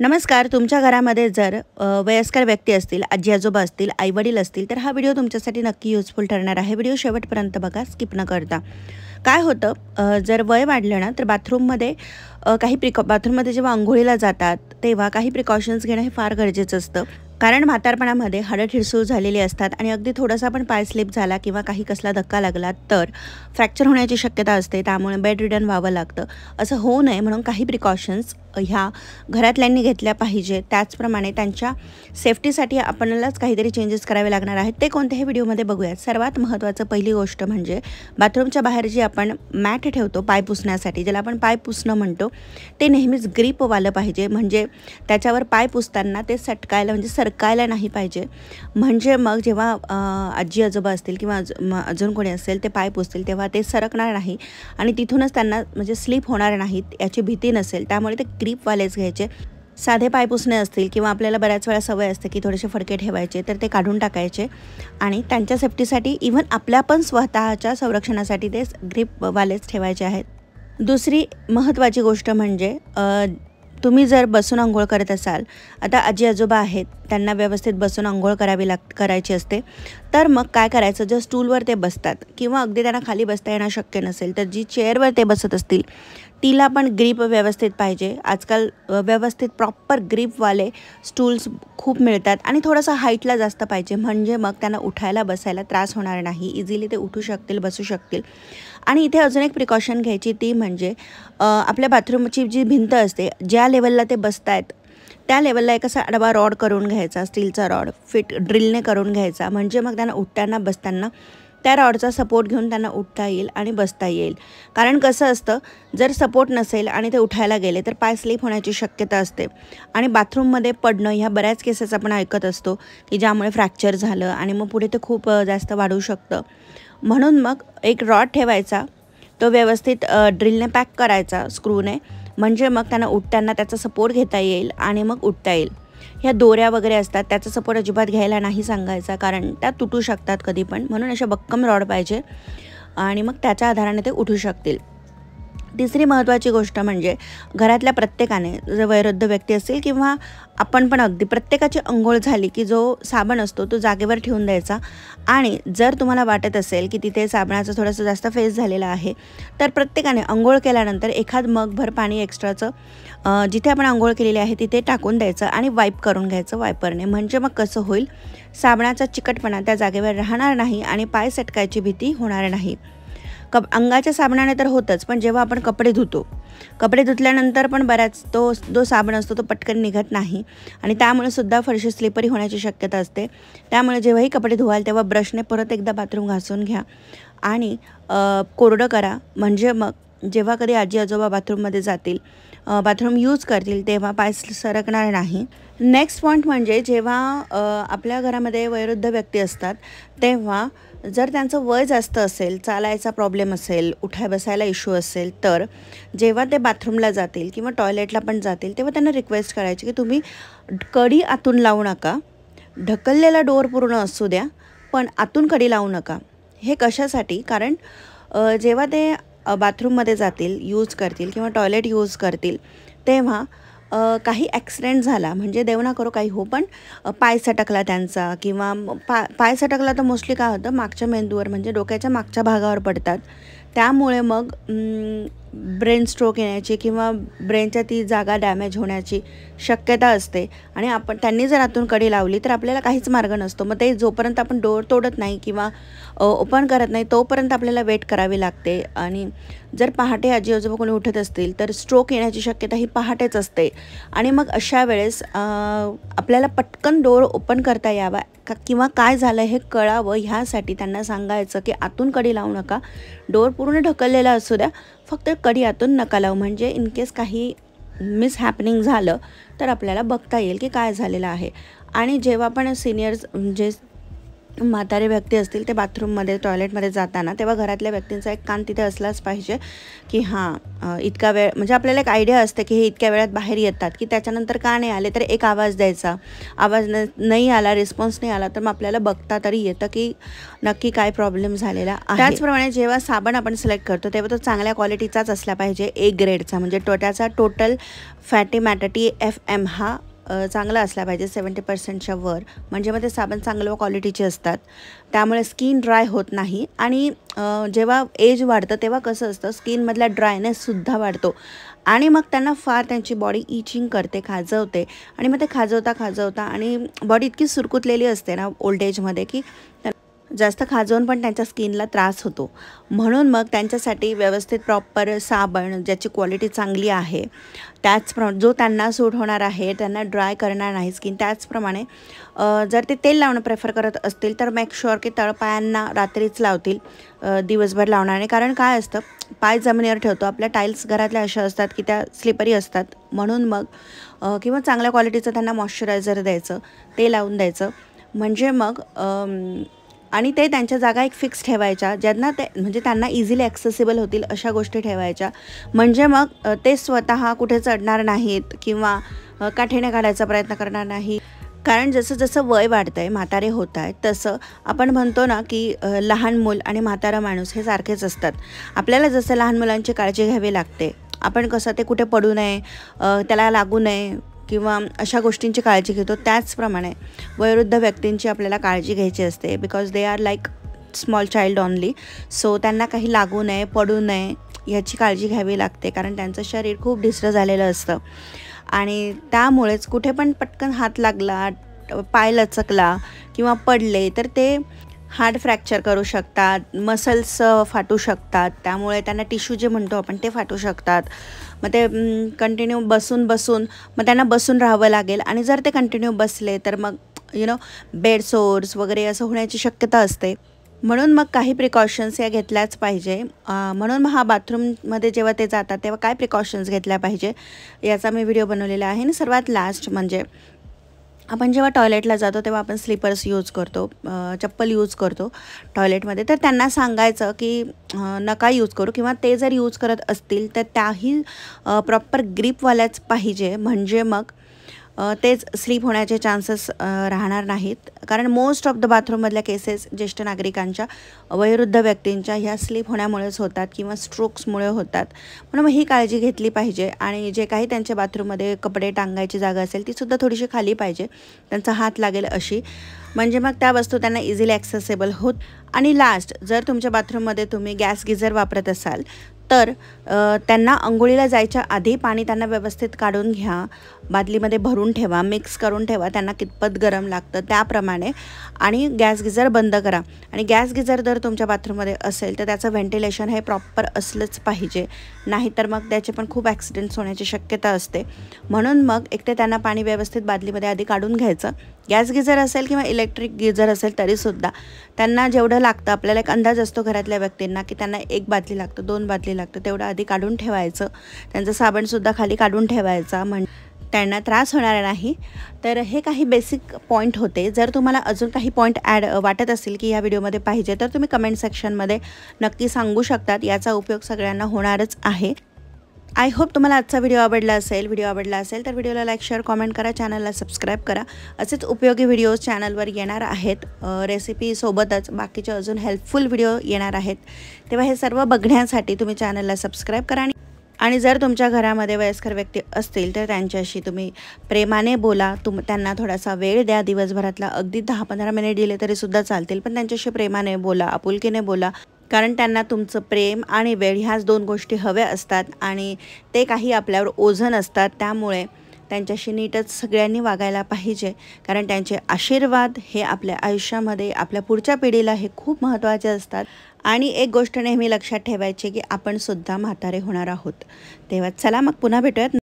नमस्कार तुमच्या घरामध्ये जर वयस्कर व्यक्ती असतील आजी आजोबा असतील आईवडील असतील तर हा व्हिडिओ तुमच्यासाठी नक्की युजफुल ठरणार आहे व्हिडिओ शेवटपर्यंत बघा स्किप न करता काय होतं जर वय वाढलं ना तर बाथरूममध्ये काही प्रिकॉ बाथरूममध्ये जेव्हा आंघोळीला जातात तेव्हा काही प्रिकॉशन्स घेणं हे फार गरजेचं असतं कारण म्हातारपणामध्ये हाडं ठिरसूळ झालेली असतात आणि अगदी थोडासा पण पाय स्लिप झाला किंवा काही कसला धक्का लागला तर फ्रॅक्चर होण्याची शक्यता असते त्यामुळे बेड रिडन व्हावं लागतं असं होऊ नये म्हणून काही प्रिकॉशन्स ह्या घरातल्यांनी घेतल्या पाहिजे त्याचप्रमाणे त्यांच्या सेफ्टीसाठी आपणालाच काहीतरी चेंजेस करावे लागणार आहेत ते कोणत्याही व्हिडिओमध्ये बघूयात सर्वात महत्त्वाचं पहिली गोष्ट म्हणजे बाथरूमच्या बाहेर जी आपण मॅट ठेवतो पाय पुसण्यासाठी ज्याला आपण पाय पुसणं म्हणतो ते नेहमीच ग्रीपवालं पाहिजे म्हणजे त्याच्यावर पाय पुसताना ते सटकायला म्हणजे सर फरकायला नाही पाहिजे म्हणजे मग जेव्हा आजी आजोबा असतील किंवा अजून कोणी असेल ते पाय पुसतील तेव्हा ते सरकणार नाही आणि तिथूनच त्यांना म्हणजे स्लिप होणार नाहीत याची भीती नसेल त्यामुळे ते ग्रीपवालेच घ्यायचे साधे पाय पुसणे असतील किंवा आपल्याला बऱ्याच वेळा सवय असते की थोडेसे फडके ठेवायचे तर ते काढून टाकायचे आणि त्यांच्या सेफ्टीसाठी इव्हन आपल्या पण स्वतःच्या संरक्षणासाठी ते ग्रीपवालेच ठेवायचे आहेत दुसरी महत्त्वाची गोष्ट म्हणजे तुम्ही जर बसून आंघोळ करत असाल आता आजी आजोबा आहेत त्यांना व्यवस्थित बसून आंघोळ करावी लाग करायची असते तर मग काय करायचं जर स्टूलवर ते बसतात किंवा अगदी त्यांना खाली बसता येणं शक्य नसेल तर जी चेअरवर ते बसत असतील तिला पण ग्रीप व्यवस्थित पाहिजे आजकाल व्यवस्थित प्रॉपर ग्रीपवाले स्टूल्स खूप मिळतात आणि थोडंसं हाईटला जास्त पाहिजे म्हणजे मग त्यांना उठायला बसायला त्रास होणार नाही इझिली ते उठू शकतील बसू शकतील आणि इथे अजून एक प्रिकॉशन घ्यायची ती म्हणजे आपल्या बाथरूमची जी भिंत असते ज्या लेवलला ते बसत आहेत त्या लेवलला एक असा आडवा रॉड करून घ्यायचा स्टीलचा रॉड फिट ड्रिलने करून घ्यायचा म्हणजे मग त्यांना उठताना बसताना त्या रॉडचा सपोर्ट घेऊन त्यांना उठता येईल आणि बसता येईल कारण कसं असतं जर सपोर्ट नसेल आणि ते उठायला गेले तर पाय स्लिप होण्याची शक्यता असते आणि बाथरूममध्ये पडणं ह्या बऱ्याच केसेस आपण ऐकत असतो की ज्यामुळे फ्रॅक्चर झालं आणि मग पुढे ते खूप जास्त वाढू शकतं म्हणून मग एक रॉड ठेवायचा तो व्यवस्थित ड्रिलने पॅक करायचा स्क्रूने म्हणजे मग त्यांना उठताना त्याचा सपोर्ट घेता येईल आणि मग उठता येईल ह्या दोऱ्या वगैरे असतात त्याचा सपोर्ट अजिबात घ्यायला नाही सांगायचा कारण त्या तुटू शकतात कधी पण म्हणून अशा बक्कम रॉड पाहिजे आणि मग त्याच्या आधाराने ते उठू शकतील तिसरी महत्त्वाची गोष्ट म्हणजे घरातल्या प्रत्येकाने जर वयोवृद्ध व्यक्ती असेल किंवा आपण पण अगदी प्रत्येकाची अंघोळ झाली की जो साबण असतो तो जागेवर ठेवून द्यायचा आणि जर तुम्हाला वाटत असेल की तिथे साबणाचा थोडंसं जास्त फेस झालेला आहे तर प्रत्येकाने अंघोळ केल्यानंतर एखाद मगभर पाणी एक्स्ट्राचं जिथे आपण आंघोळ केलेली आहे तिथे टाकून द्यायचं आणि वाईप करून घ्यायचं वायपरने म्हणजे मग कसं होईल साबणाचा चिकटपणा त्या जागेवर राहणार नाही आणि पाय सटकायची भीती होणार नाही कप अंगाच्या साबणाने तर होतंच पण जेव्हा आपण कपडे धुतो कपडे धुतल्यानंतर पण बऱ्याच तो जो साबण असतो तो पटकन निघत नाही आणि त्यामुळे सुद्धा फरशी स्लिपरी होण्याची शक्यता असते त्यामुळे जेव्हाही कपडे धुवाल तेव्हा ब्रशने परत एकदा बाथरूम घासून घ्या आणि कोरडं करा म्हणजे मग जेव्हा कधी आजी आजोबा बाथरूममध्ये जातील बाथरूम यूज करतील तेव्हा पाय सरकणार नाही नेक्स्ट पॉईंट म्हणजे जेव्हा आपल्या घरामध्ये वयोवृद्ध व्यक्ती असतात तेव्हा जर त्यांचं वय जास्त असेल चालायचा प्रॉब्लेम असेल उठाय बसायला इश्यू असेल तर जेव्हा ते बाथरूमला जातील किंवा टॉयलेटला पण जातील तेव्हा त्यांना रिक्वेस्ट करायची की तुम्ही कडी आतून लावू नका ढकललेला डोअर पूर्ण असू द्या पण आतून कडी लावू नका हे कशासाठी कारण जेव्हा ते बाथरूममध्ये जातील यूज करतील किंवा टॉयलेट यूज करतील तेव्हा काही ॲक्सिडेंट झाला म्हणजे देवना करो काही हो पण पाय सटकला त्यांचा किंवा पा पाय सटकला तर मोस्टली काय होतं मागच्या मेंदूवर म्हणजे डोक्याच्या मागच्या भागावर पडतात त्यामुळे मग ब्रेन स्ट्रोक येण्याची किंवा ब्रेनच्या ती जागा डॅमेज होण्याची शक्यता असते आणि आपण त्यांनी जर आतून कडी लावली तर आपल्याला काहीच मार्ग नसतो मग ते जोपर्यंत आपण डोर तोडत नाही किंवा ओपन करत नाही तोपर्यंत आपल्याला वेट करावी लागते आणि जर पहाटे आजी आजोबा कोणी उठत असतील तर स्ट्रोक येण्याची शक्यता ही पहाटेच असते आणि मग अशा वेळेस आपल्याला पटकन डोर ओपन करता यावा का किंवा काय झालं हे कळावं ह्यासाठी त्यांना सांगायचं की आतून कडी लावू नका डोर पूर्ण ढकललेला असू द्या फक्त कडी नका लावू म्हणजे इन केस काही मिसहॅपनिंग झालं तर आपल्याला बघता येईल की काय झालेलं आहे आणि जेव्हा पण सिनियर्स जे म्हातारे व्यक्ती असतील ते बाथरूममध्ये टॉयलेटमध्ये जाताना तेव्हा घरातल्या व्यक्तींचा एक कान तिथे असलाच पाहिजे की हां इतका वेळ म्हणजे आपल्याला एक आयडिया असते की हे इतक्या वेळात बाहेर येतात की त्याच्यानंतर का नाही आले तर एक आवाज द्यायचा आवाज न नाही आला रिस्पॉन्स नाही आला तर मग आपल्याला बघता तरी येतं की नक्की काय प्रॉब्लेम झालेला त्याचप्रमाणे जेव्हा साबण आपण सिलेक्ट करतो तेव्हा तो चांगल्या क्वालिटीचाच असला पाहिजे ए ग्रेडचा म्हणजे टोट्याचा total fatty matter F M हा चांगला असला पाहिजे सेवन्टी पर्सेंटच्या वर म्हणजे मग ते साबण चांगल्या क्वालिटीचे असतात त्यामुळे स्किन ड्राय होत नाही आणि जेव्हा एज वाढतं तेव्हा कसं असतं स्किनमधला ड्रायनेससुद्धा वाढतो आणि मग त्यांना फार त्यांची बॉडी इचिंग करते खाजवते आणि मग ते खाजवता खाजवता आणि बॉडी इतकी सुरकुतलेली असते ना ओल्ड एजमध्ये की जास्त खाजवून पण त्यांच्या स्किनला त्रास होतो म्हणून मग त्यांच्यासाठी व्यवस्थित प्रॉपर साबण ज्याची क्वालिटी चांगली आहे त्याचप्रमा जो त्यांना सूट होणार आहे त्यांना ड्राय करणार नाही स्किन त्याचप्रमाणे जर ते तेल लावणं प्रेफर करत असतील तर मेक शुअर की तळपायांना रात्रीच लावतील दिवसभर लावणार कारण काय असतं पाय जमिनीवर ठेवतो आपल्या टाईल्स घरातल्या अशा असतात की त्या स्लिपरी असतात म्हणून मग किंवा चांगल्या क्वालिटीचं त्यांना मॉइश्चरायझर द्यायचं ते लावून द्यायचं म्हणजे मग आणि ते त्यांच्या जागा एक फिक्स ठेवायच्या ज्यांना ते म्हणजे त्यांना इझिली ॲक्सेसिबल होतील अशा गोष्टी ठेवायच्या म्हणजे मग ते स्वतः कुठे चढणार नाहीत किंवा काठीने काढायचा प्रयत्न करणार नाही कारण जसं जसं वय वाढतं आहे म्हातारे होत आहेत तसं आपण म्हणतो ना की लहान मूल आणि म्हातारा माणूस हे सारखेच असतात आपल्याला जसं लहान मुलांची काळजी घ्यावी लागते आपण कसं ते कुठे पडू नये त्याला लागू नये किंवा अशा गोष्टींची काळजी घेतो त्याचप्रमाणे वयोवृद्ध व्यक्तींची आपल्याला काळजी घ्यायची असते because they are like small child only so त्यांना काही लागू नये पडू नये याची काळजी घ्यावी लागते कारण त्यांचं शरीर खूप डिस्टर झालेलं असतं आणि त्यामुळेच कुठे पण पटकन हात लागला पाय लचकला किंवा पडले तर ते हार्ड फ्रॅक्चर करू शकतात मसल्स फाटू शकतात त्यामुळे त्यांना टिश्यू जे म्हणतो आपण ते फाटू शकतात मग ते कंटिन्यू बसून बसून मग त्यांना बसून राहावं लागेल आणि जर ते कंटिन्यू बसले तर मग यु नो बेड सोर्स वगैरे असं होण्याची शक्यता असते म्हणून मग काही प्रिकॉशन्स या घेतल्याच पाहिजे म्हणून मग हा बाथरूममध्ये जेव्हा ते जातात तेव्हा काय प्रिकॉशन्स घेतल्या पाहिजे याचा मी व्हिडिओ बनवलेला आहे आणि सर्वात लास्ट म्हणजे आपण जेव्हा टॉयलेटला जातो तेव्हा आपण स्लीपर्स यूज करतो चप्पल यूज करतो टॉयलेटमध्ये तर त्यांना सांगायचं की नका यूज करू किंवा ते जर यूज करत असतील तर त्याही प्रॉपर ग्रीपवाल्याच पाहिजे म्हणजे मग तेच स्लीप होण्याचे चान्सेस राहणार नाहीत कारण मोस्ट ऑफ द बाथरूममधल्या केसेस ज्येष्ठ नागरिकांच्या वयोवृद्ध व्यक्तींच्या ह्या स्लीप होण्यामुळेच होतात किंवा स्ट्रोक्समुळे होतात म्हणून मग ही काळजी घेतली पाहिजे आणि जे काही त्यांच्या बाथरूममध्ये कपडे टांगायची जागा असेल तीसुद्धा थोडीशी खाली पाहिजे त्यांचा हात लागेल अशी म्हणजे मग त्या वस्तू त्यांना इझिली ॲक्सेसेबल होत आणि लास्ट जर तुमच्या बाथरूममध्ये तुम्ही गॅस गिझर वापरत असाल तर त्यांना अंघोळीला जायच्या आधी पाणी त्यांना व्यवस्थित काढून घ्या बादलीमध्ये भरून ठेवा मिक्स करून ठेवा त्यांना कितपत गरम लागतं त्याप्रमाणे आणि गॅस गिझर बंद करा आणि गॅस गिझर जर तुमच्या बाथरूममध्ये असेल तर त्याचं व्हेंटिलेशन हे प्रॉपर असलंच पाहिजे नाहीतर मग त्याचे पण खूप ॲक्सिडेंट्स होण्याची शक्यता असते म्हणून मग एकटे त्यांना पाणी व्यवस्थित बादलीमध्ये आधी काढून घ्यायचं गॅस गिझर असेल किंवा इलेक्ट्रिक गिझर असेल तरीसुद्धा त्यांना जेवढं लागतं आपल्याला एक अंदाज असतो घरातल्या व्यक्तींना की त्यांना एक बादली लागतं दोन बादली लागतं तेवढं आधी काढून ठेवायचं त्यांचं साबणसुद्धा खाली काढून ठेवायचा म्हण त्यांना त्रास होणार नाही तर हे काही बेसिक पॉईंट होते जर तुम्हाला अजून काही पॉईंट ॲड वाटत असेल की या व्हिडिओमध्ये पाहिजे तर तुम्ही कमेंट सेक्शनमध्ये नक्की सांगू शकतात याचा उपयोग सगळ्यांना होणारच आहे आय होप तुम्हाला आजचा व्हिडिओ आवडला असेल व्हिडिओ आवडला असेल तर व्हिडिओला लाईक शेअर कॉमेंट करा चॅनलला सबस्क्राईब करा असेच उपयोगी व्हिडिओज चॅनलवर येणार आहेत रेसिपीसोबतच बाकीचे अजून हेल्पफुल व्हिडिओ येणार आहेत तेव्हा हे सर्व बघण्यासाठी तुम्ही चॅनलला सबस्क्राईब करा आणि आणि जर तुमच्या घरामध्ये वयस्कर व्यक्ती असतील तर त्यांच्याशी तुम्ही प्रेमाने बोला तुम त्यांना थोडासा वेळ द्या दिवसभरातला अगदी दहा पंधरा मिनिट दिले तरीसुद्धा चालतील पण त्यांच्याशी प्रेमाने बोला आपुलकीने बोला कारण त्यांना तुमचं प्रेम आणि वेळ ह्याच दोन गोष्टी हव्या असतात आणि ते काही आपल्यावर ओझन असतात त्यामुळे त्यांच्याशी नीटच सगळ्यांनी वागायला पाहिजे कारण त्यांचे आशीर्वाद हे आपल्या आयुष्यामध्ये आपल्या पुढच्या पिढीला हे खूप महत्त्वाचे असतात आणि एक गोष्ट नेहमी लक्षात ठेवायची की आपण सुद्धा म्हातारे होणार आहोत तेव्हा चला मग पुन्हा भेटूयात